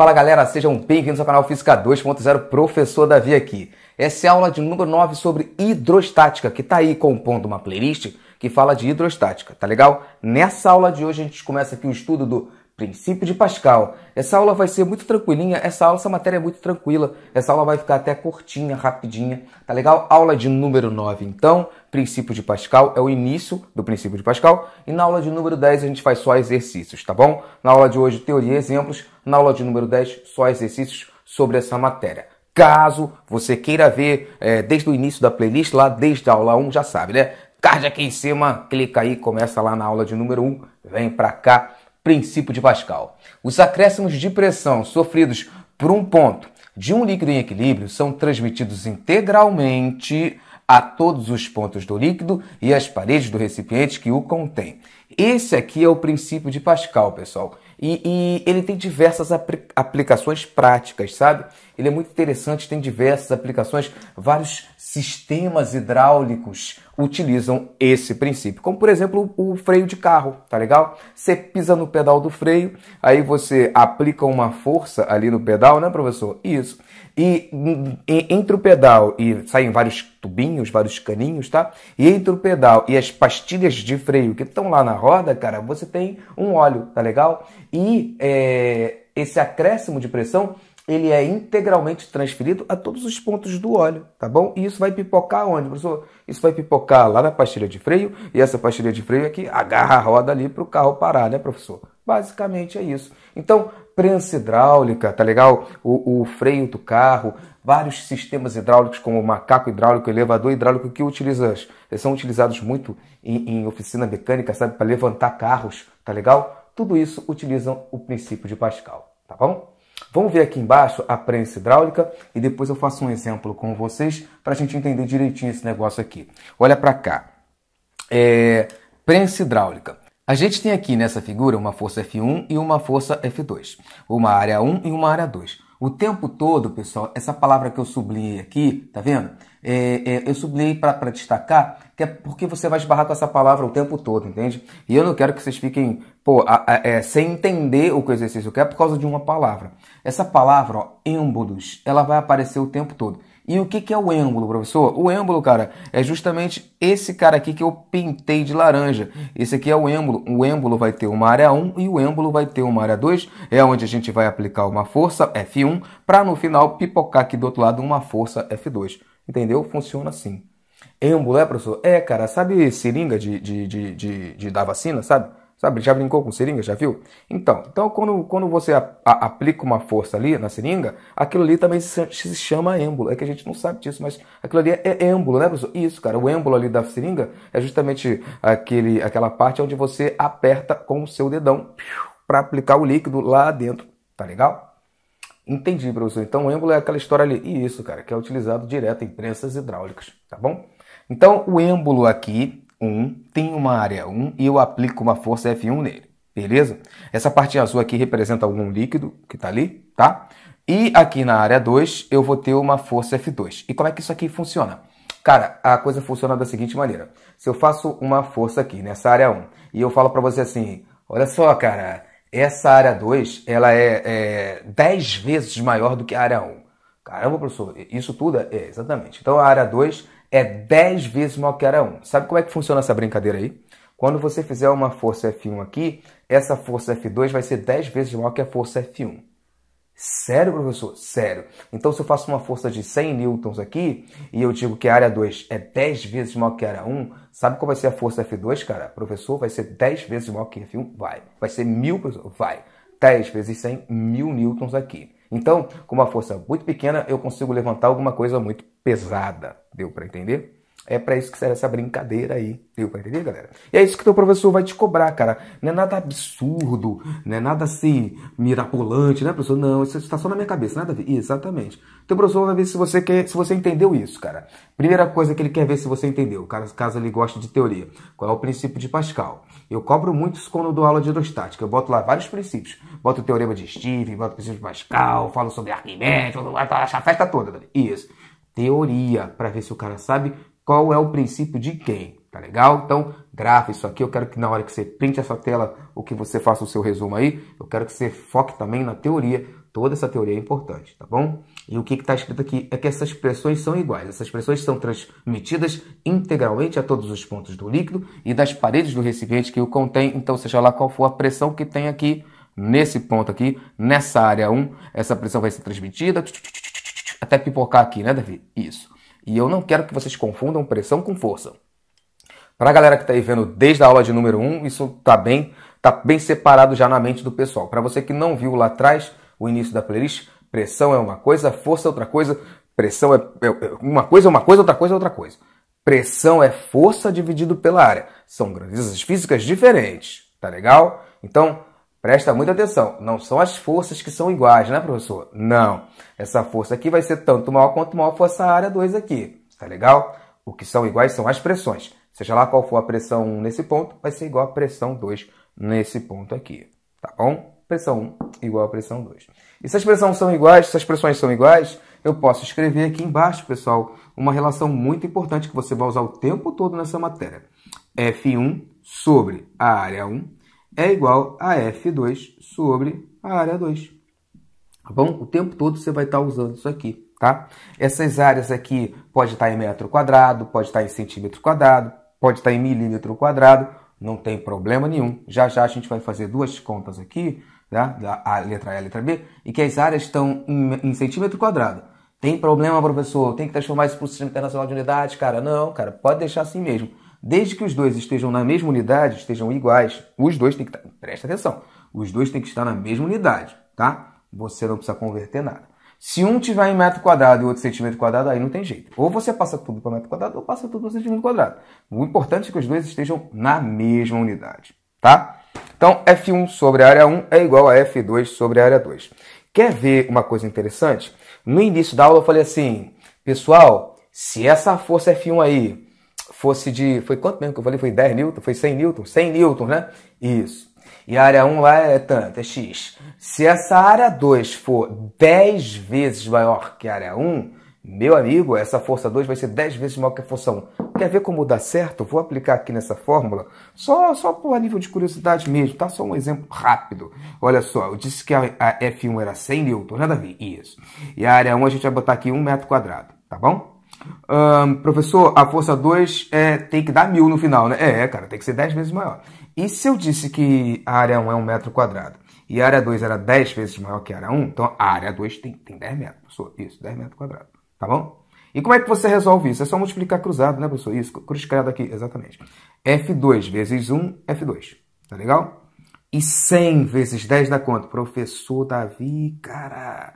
Fala galera, sejam bem-vindos ao canal Física 2.0, professor Davi aqui. Essa é a aula de número 9 sobre hidrostática, que está aí compondo uma playlist que fala de hidrostática, tá legal? Nessa aula de hoje a gente começa aqui o estudo do Princípio de Pascal. Essa aula vai ser muito tranquilinha, essa aula, essa matéria é muito tranquila, essa aula vai ficar até curtinha, rapidinha, tá legal? Aula de número 9, então, princípio de Pascal é o início do princípio de Pascal, e na aula de número 10 a gente faz só exercícios, tá bom? Na aula de hoje, teoria e exemplos, na aula de número 10, só exercícios sobre essa matéria. Caso você queira ver é, desde o início da playlist, lá desde a aula 1, já sabe, né? Card aqui em cima, clica aí, começa lá na aula de número 1, vem pra cá princípio de Pascal. Os acréscimos de pressão sofridos por um ponto de um líquido em equilíbrio são transmitidos integralmente a todos os pontos do líquido e as paredes do recipiente que o contém. Esse aqui é o princípio de Pascal, pessoal. E, e ele tem diversas aplicações práticas, sabe? Ele é muito interessante, tem diversas aplicações, vários sistemas hidráulicos utilizam esse princípio. Como por exemplo o freio de carro, tá legal? Você pisa no pedal do freio, aí você aplica uma força ali no pedal, né, professor? Isso. E entre o pedal e saem vários tubinhos, vários caninhos, tá? E entre o pedal e as pastilhas de freio que estão lá na roda, cara, você tem um óleo, tá legal? E é, esse acréscimo de pressão ele é integralmente transferido a todos os pontos do óleo, tá bom? E isso vai pipocar onde, professor? Isso vai pipocar lá na pastilha de freio, e essa pastilha de freio é que agarra a roda ali para o carro parar, né, professor? Basicamente é isso. Então, prensa hidráulica, tá legal? O, o, freio do carro, vários sistemas hidráulicos como o macaco hidráulico, elevador hidráulico que utilizas, eles são utilizados muito em, em oficina mecânica, sabe, para levantar carros, tá legal? Tudo isso utilizam o princípio de Pascal, tá bom? Vamos ver aqui embaixo a prensa hidráulica e depois eu faço um exemplo com vocês para a gente entender direitinho esse negócio aqui. Olha para cá. É, prensa hidráulica. A gente tem aqui nessa figura uma força F1 e uma força F2, uma área 1 e uma área 2. O tempo todo, pessoal, essa palavra que eu sublinhei aqui, tá vendo? É, é, eu sublinhei para destacar que é porque você vai esbarrar com essa palavra o tempo todo, entende? E eu não quero que vocês fiquem pô, a, a, é, sem entender o que o exercício quer por causa de uma palavra. Essa palavra, ó, êmbolos, ela vai aparecer o tempo todo. E o que, que é o êmbolo, professor? O êmbolo, cara, é justamente esse cara aqui que eu pintei de laranja. Esse aqui é o êmbolo. O êmbolo vai ter uma área 1 e o êmbolo vai ter uma área 2. É onde a gente vai aplicar uma força F1 para no final pipocar aqui do outro lado uma força F2. Entendeu? Funciona assim. Êmbolo é, professor? É, cara, sabe seringa de, de, de, de, de dar vacina, sabe? Sabe, já brincou com seringa, já viu? Então, então quando, quando você a, a, aplica uma força ali na seringa, aquilo ali também se, se, chama êmbolo. É que a gente não sabe disso, mas aquilo ali é, é êmbolo, né, professor? Isso, cara. O êmbolo ali da seringa é justamente aquele, aquela parte onde você aperta com o seu dedão para aplicar o líquido lá dentro. Tá legal? Entendi, professor. Então, o êmbolo é aquela história ali. E isso, cara, que é utilizado direto em prensas hidráulicas, tá bom? Então, o êmbolo aqui 1 tem uma área 1 e eu aplico uma força F1 nele, beleza? Essa parte azul aqui representa algum líquido que está ali, tá? E aqui na área 2 eu vou ter uma força F2. E como é que isso aqui funciona? Cara, a coisa funciona da seguinte maneira. Se eu faço uma força aqui nessa área 1 e eu falo para você assim, olha só, cara, essa área 2 ela é, é 10 vezes maior do que a área 1. Caramba, professor, isso tudo é, é exatamente. Então a área 2 é 10 vezes maior que era 1. Sabe como é que funciona essa brincadeira aí? Quando você fizer uma força F1 aqui, essa força F2 vai ser 10 vezes maior que a força F1. Sério, professor? Sério. Então, se eu faço uma força de 100 newtons aqui e eu digo que a área 2 é 10 vezes maior que a área 1, sabe qual vai ser a força F2, cara? Professor, vai ser 10 vezes maior que F1? Vai. Vai ser mil, professor? Vai. 10 vezes 100, mil newtons aqui. Então, com uma força muito pequena, eu consigo levantar alguma coisa muito pesada. Deu para entender? É para isso que serve essa brincadeira aí. Deu pra entender, galera? E é isso que teu professor vai te cobrar, cara. Não é nada absurdo, não é nada assim mirabolante, né, professor? Não, isso está só na minha cabeça, nada a ver. Exatamente. Teu professor vai ver se você quer, se você entendeu isso, cara. Primeira coisa que ele quer ver se você entendeu, caso, caso ele goste de teoria. Qual é o princípio de Pascal? Eu cobro muito isso quando eu dou aula de hidrostática. Eu boto lá vários princípios. Boto o teorema de Steven, boto o princípio de Pascal, falo sobre Arquimedes, a festa toda. Isso. Teoria, para ver se o cara sabe qual é o princípio de quem, tá legal? Então, grava isso aqui. Eu quero que na hora que você printe essa tela o que você faça o seu resumo aí, eu quero que você foque também na teoria. Toda essa teoria é importante, tá bom? E o que está escrito aqui é que essas pressões são iguais. Essas pressões são transmitidas integralmente a todos os pontos do líquido e das paredes do recipiente que o contém. Então, seja lá qual for a pressão que tem aqui, nesse ponto aqui, nessa área 1, essa pressão vai ser transmitida até pipocar aqui, né, Davi? Isso. E eu não quero que vocês confundam pressão com força. Para a galera que está aí vendo desde a aula de número 1, isso está bem, tá bem separado já na mente do pessoal. Para você que não viu lá atrás o início da playlist, pressão é uma coisa, força é outra coisa, pressão é, é, é uma coisa, é uma coisa, outra coisa é outra coisa. Pressão é força dividido pela área. São grandezas físicas diferentes, tá legal? Então, Presta muita atenção, não são as forças que são iguais, né, professor? Não. Essa força aqui vai ser tanto maior quanto maior força área 2 aqui. Tá legal? O que são iguais são as pressões. Seja lá qual for a pressão 1 nesse ponto, vai ser igual a pressão 2 nesse ponto aqui. Tá bom? Pressão 1 igual a pressão 2. E se as pressões são iguais, se as pressões são iguais, eu posso escrever aqui embaixo, pessoal, uma relação muito importante que você vai usar o tempo todo nessa matéria. F1 sobre a área 1 é igual a F2 sobre a área 2. Tá bom? O tempo todo você vai estar usando isso aqui, tá? Essas áreas aqui pode estar em metro quadrado, pode estar em centímetro quadrado, pode estar em milímetro quadrado, não tem problema nenhum. Já já a gente vai fazer duas contas aqui, tá? a letra A e a letra B, e que as áreas estão em, em centímetro quadrado. Tem problema, professor? Tem que transformar isso para o Sistema Internacional de Unidades? Cara, não, cara, pode deixar assim mesmo. Desde que os dois estejam na mesma unidade, estejam iguais, os dois têm que estar. Tá, presta atenção, os dois têm que estar na mesma unidade, tá? Você não precisa converter nada. Se um tiver em metro quadrado e outro centímetro quadrado, aí não tem jeito. Ou você passa tudo para metro quadrado ou passa tudo para centímetro quadrado. O importante é que os dois estejam na mesma unidade, tá? Então, F1 sobre a área 1 é igual a F2 sobre a área 2. Quer ver uma coisa interessante? No início da aula eu falei assim, pessoal, se essa força F1 aí fosse de. Foi quanto mesmo que eu falei? Foi 10 newtons? Foi 100 newtons? 100 newtons, né? Isso. E a área 1 lá é tanto, é x. Se essa área 2 for 10 vezes maior que a área 1, meu amigo, essa força 2 vai ser 10 vezes maior que a força 1. Quer ver como dá certo? Vou aplicar aqui nessa fórmula, só, só por nível de curiosidade mesmo, tá? Só um exemplo rápido. Olha só, eu disse que a F1 era 100 newtons, nada a ver, isso. E a área 1 a gente vai botar aqui 1 metro quadrado, tá bom? Um, professor, a força 2 é, tem que dar mil no final, né? É, cara, tem que ser 10 vezes maior. E se eu disse que a área 1 é um metro quadrado e a área 2 era 10 vezes maior que a área 1, então a área 2 tem, tem 10 metros, professor. Isso, 10 metros quadrados. Tá bom? E como é que você resolve isso? É só multiplicar cruzado, né, professor? Isso, cruz criada aqui, exatamente. F2 vezes 1, F2. Tá legal? E 100 vezes 10 dá quanto? Professor Davi, cara,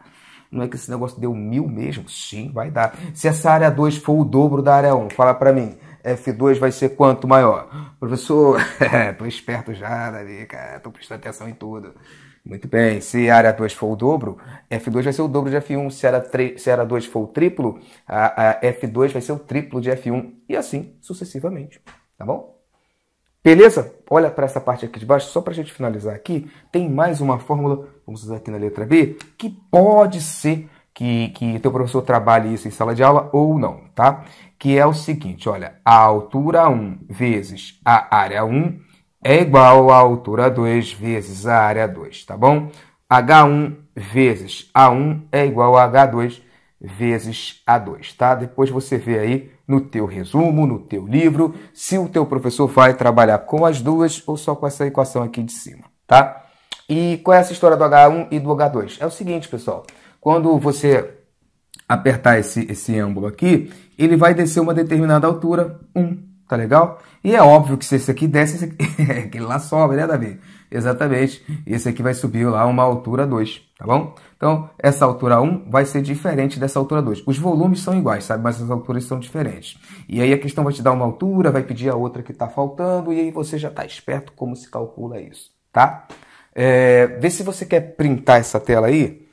não é que esse negócio deu mil mesmo? Sim, vai dar. Se essa área 2 for o dobro da área 1, um, fala para mim, F2 vai ser quanto maior? Professor, tô esperto já, Davi, cara, tô prestando atenção em tudo. Muito bem, se a área 2 for o dobro, F2 vai ser o dobro de F1. Se a área, 2 for o triplo, a, a F2 vai ser o triplo de F1. E assim sucessivamente. Tá bom? Beleza? Olha para essa parte aqui de baixo, só para a gente finalizar aqui. Tem mais uma fórmula, vamos usar aqui na letra B, que pode ser que, que teu professor trabalhe isso em sala de aula ou não, tá? Que é o seguinte, olha, a altura 1 vezes a área 1 é igual à altura 2 vezes a área 2, tá bom? H1 vezes A1 é igual a H2, vezes A2, tá? Depois você vê aí no teu resumo, no teu livro, se o teu professor vai trabalhar com as duas ou só com essa equação aqui de cima, tá? E qual é essa história do H1 e do H2? É o seguinte, pessoal, quando você apertar esse, esse ângulo aqui, ele vai descer uma determinada altura, 1, tá legal? E é óbvio que se esse aqui desce, esse aqui... aquele lá sobe, né, Davi? Exatamente. Esse aqui vai subir lá uma altura 2, tá bom? Então, essa altura 1 vai ser diferente dessa altura 2. Os volumes são iguais, sabe? Mas as alturas são diferentes. E aí a questão vai te dar uma altura, vai pedir a outra que está faltando, e aí você já está esperto como se calcula isso, tá? É, vê se você quer printar essa tela aí,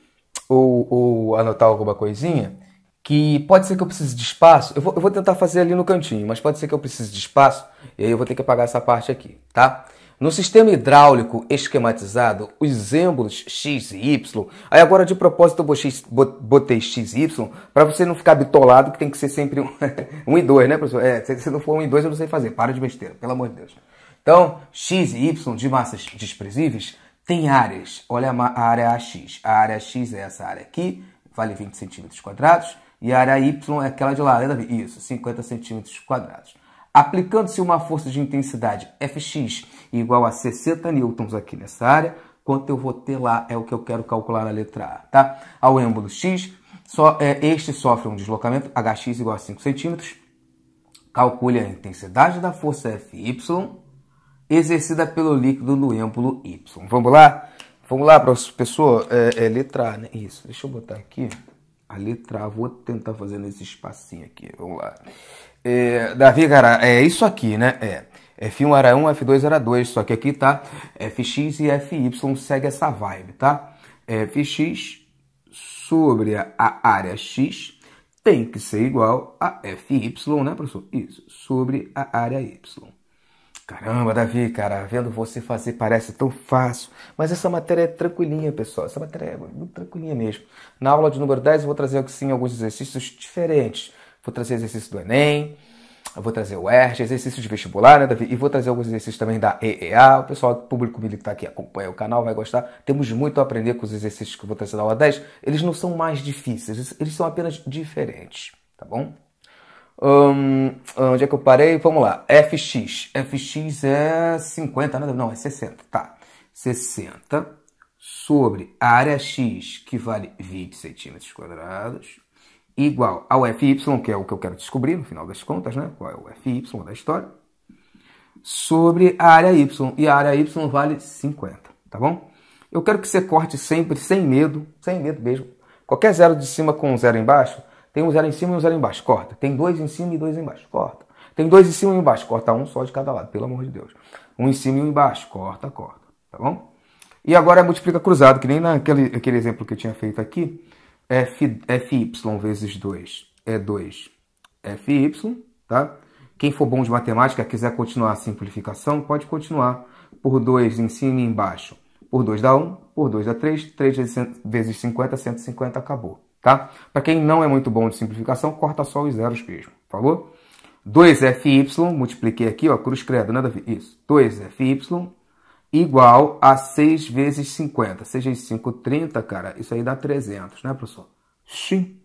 ou, ou anotar alguma coisinha, que pode ser que eu precise de espaço. Eu vou, eu vou tentar fazer ali no cantinho, mas pode ser que eu precise de espaço, e aí eu vou ter que apagar essa parte aqui, tá? No sistema hidráulico esquematizado, os êmbolos X e Y, aí agora de propósito eu botei X e Y para você não ficar bitolado que tem que ser sempre um, um e dois, né, professor? É, se não for um e dois eu não sei fazer, para de besteira, pelo amor de Deus. Então, X e Y de massas desprezíveis tem áreas. Olha a área AX. A área X é essa área aqui, vale 20 centímetros quadrados, e a área Y é aquela de lá, né, Isso, 50 centímetros quadrados. Aplicando-se uma força de intensidade Fx igual a 60 newtons aqui nessa área, quanto eu vou ter lá é o que eu quero calcular na letra A, tá? Ao êmbolo X, só, é, este sofre um deslocamento, hx igual a 5 centímetros. Calcule a intensidade da força Fy exercida pelo líquido no êmbolo Y. Vamos lá? Vamos lá, professor? É, é letra A, né? Isso, deixa eu botar aqui a letra A. Vou tentar fazer nesse espacinho aqui. Vamos lá. É, Davi, cara, é isso aqui, né? É. F1 era 1, F2 era 2, só que aqui tá Fx e Fy segue essa vibe, tá? Fx sobre a área x tem que ser igual a Fy, né, professor? Isso, sobre a área y. Caramba, Davi, cara, vendo você fazer parece tão fácil. Mas essa matéria é tranquilinha, pessoal. Essa matéria é muito tranquilinha mesmo. Na aula de número 10 eu vou trazer sim alguns exercícios diferentes. Vou trazer exercício do Enem, eu vou trazer o ERJ, exercícios de vestibular, né, Davi? E vou trazer alguns exercícios também da EEA. O pessoal do público que está aqui acompanha o canal, vai gostar. Temos muito a aprender com os exercícios que eu vou trazer na aula 10. Eles não são mais difíceis, eles são apenas diferentes, tá bom? onde é que eu parei? Vamos lá. FX. FX é 50, né? Não, é 60, tá. 60 sobre área X, que vale 20 centímetros quadrados, igual ao FY, que é o que eu quero descobrir no final das contas, né? qual é o FY da história, sobre a área Y. E a área Y vale 50, tá bom? Eu quero que você corte sempre, sem medo, sem medo mesmo. Qualquer zero de cima com um zero embaixo, tem um zero em cima e um zero embaixo, corta. Tem dois em cima e dois embaixo, corta. Tem dois em cima e um embaixo, corta um só de cada lado, pelo amor de Deus. Um em cima e um embaixo, corta, corta, tá bom? E agora multiplica cruzado, que nem naquele aquele exemplo que eu tinha feito aqui. F, FY vezes 2 é 2 FY, tá? Quem for bom de matemática, quiser continuar a simplificação, pode continuar. Por 2 em cima e embaixo. Por 2 dá 1, um, por 2 dá 3, 3 vezes 50, 150, acabou. Tá? Para quem não é muito bom de simplificação, corta só os zeros mesmo, falou? 2FY, multipliquei aqui, ó, cruz credo, né, Davi? Isso. 2FY igual a 6 vezes 50. 6 vezes 5, 30, cara. Isso aí dá 300, né, professor? Sim.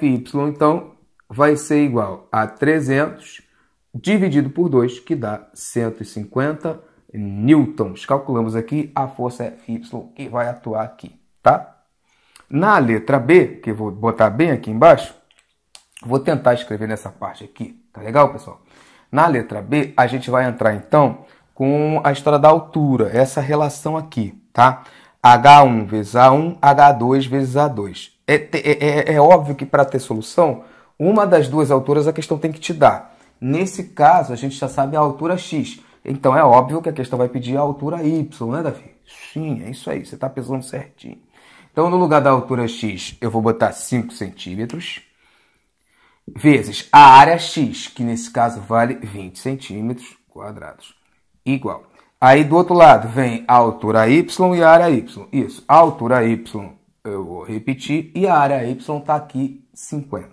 FY, então, vai ser igual a 300 dividido por 2, que dá 150 newtons. Calculamos aqui a força FY que vai atuar aqui, tá? Na letra B, que eu vou botar bem aqui embaixo, vou tentar escrever nessa parte aqui, tá legal, pessoal? Na letra B, a gente vai entrar, então, com a história da altura, essa relação aqui, tá? H1 vezes A1, H2 vezes A2. É, é, é, é óbvio que para ter solução, uma das duas alturas a questão tem que te dar. Nesse caso, a gente já sabe a altura X. Então é óbvio que a questão vai pedir a altura Y, né, Davi? Sim, é isso aí, você está pensando certinho. Então, no lugar da altura X, eu vou botar 5 centímetros, vezes a área X, que nesse caso vale 20 centímetros quadrados igual. Aí do outro lado vem a altura y e a área y. Isso, a altura y eu vou repetir e a área y está aqui 50.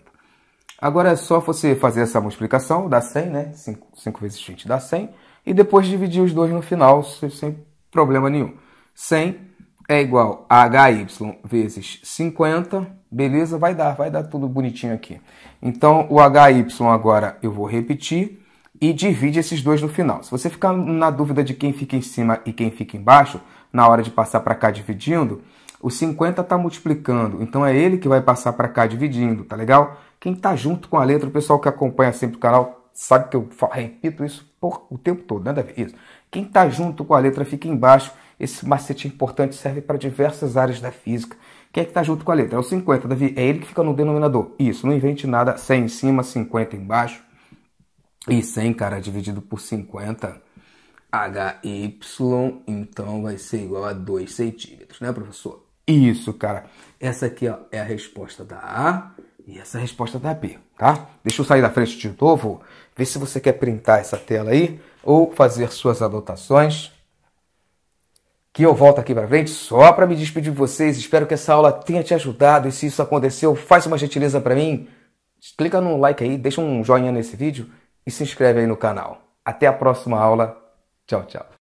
Agora é só você fazer essa multiplicação, dá 100, né? 5, 5 vezes 20 dá 100. E depois dividir os dois no final, sem problema nenhum. 100 é igual a HY vezes 50, beleza? Vai dar, vai dar tudo bonitinho aqui. Então, o HY agora eu vou repetir e divide esses dois no final. Se você ficar na dúvida de quem fica em cima e quem fica embaixo, na hora de passar para cá dividindo, o 50 está multiplicando, então é ele que vai passar para cá dividindo, tá legal? Quem está junto com a letra, o pessoal que acompanha sempre o canal, sabe que eu repito isso por, o tempo todo, nada né, Davi? isso. Quem está junto com a letra fica embaixo. Esse macete importante serve para diversas áreas da física. Quem é que está junto com a letra? É o 50, Davi. É ele que fica no denominador. Isso, não invente nada. 100 em cima, 50 embaixo. E 100, cara, dividido por 50, HY, então vai ser igual a 2 centímetros, né, professor? Isso, cara. Essa aqui ó, é a resposta da A e essa é a resposta da B, tá? Deixa eu sair da frente de novo, ver se você quer printar essa tela aí ou fazer suas anotações. Que eu volto aqui para frente só para me despedir de vocês. Espero que essa aula tenha te ajudado e se isso aconteceu, faz uma gentileza para mim. Clica no like aí, deixa um joinha nesse vídeo e se inscreve aí no canal. Até a próxima aula. Tchau, tchau.